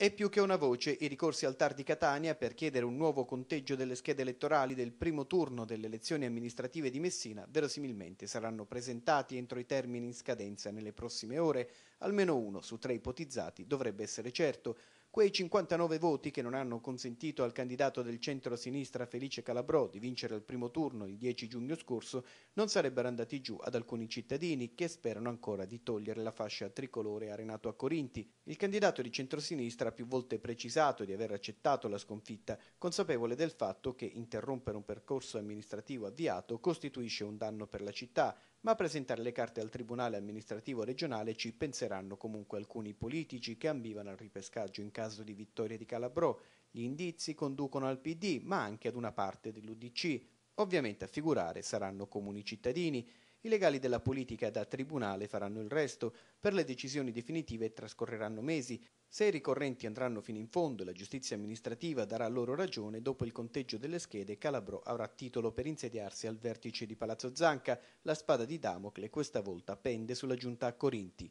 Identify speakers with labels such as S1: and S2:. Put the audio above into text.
S1: È più che una voce, i ricorsi al TAR di Catania per chiedere un nuovo conteggio delle schede elettorali del primo turno delle elezioni amministrative di Messina verosimilmente saranno presentati entro i termini in scadenza nelle prossime ore. Almeno uno su tre ipotizzati dovrebbe essere certo, Quei 59 voti che non hanno consentito al candidato del centro-sinistra Felice Calabrò di vincere al primo turno il 10 giugno scorso non sarebbero andati giù ad alcuni cittadini che sperano ancora di togliere la fascia tricolore a Renato Accorinti. Il candidato di centrosinistra ha più volte precisato di aver accettato la sconfitta, consapevole del fatto che interrompere un percorso amministrativo avviato costituisce un danno per la città, ma a presentare le carte al Tribunale amministrativo regionale ci penseranno comunque alcuni politici che ambivano al ripescaggio in caso di Vittoria di Calabro. Gli indizi conducono al PD, ma anche ad una parte dell'UDC. Ovviamente a figurare saranno comuni cittadini. I legali della politica da tribunale faranno il resto. Per le decisioni definitive trascorreranno mesi. Se i ricorrenti andranno fino in fondo e la giustizia amministrativa darà loro ragione, dopo il conteggio delle schede, Calabro avrà titolo per insediarsi al vertice di Palazzo Zanca. La spada di Damocle questa volta pende sulla giunta a Corinti.